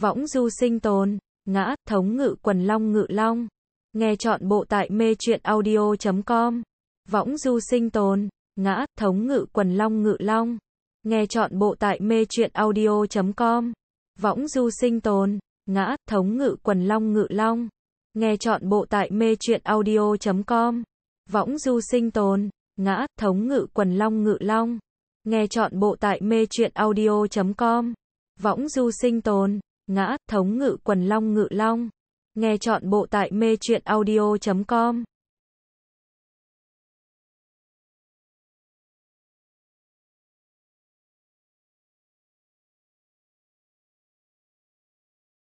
Võng du sinh tồn, ngã, thống ngự quần long ngự long. Nghe chọn bộ tại mê truyện audio.com. Võng du sinh tồn, ngã, thống ngự quần long ngự long. Nghe chọn bộ tại mê truyện audio.com. Võng du sinh tồn, ngã, thống ngự quần long ngự long. Nghe chọn bộ tại mê truyện audio.com. Võng du sinh tồn, ngã, thống ngự quần long ngự long. Nghe chọn bộ tại mê truyện audio.com. Võng du sinh tồn, ngã, thống ngự quần long ngự long. Nghe chọn bộ tại mê truyện audio.com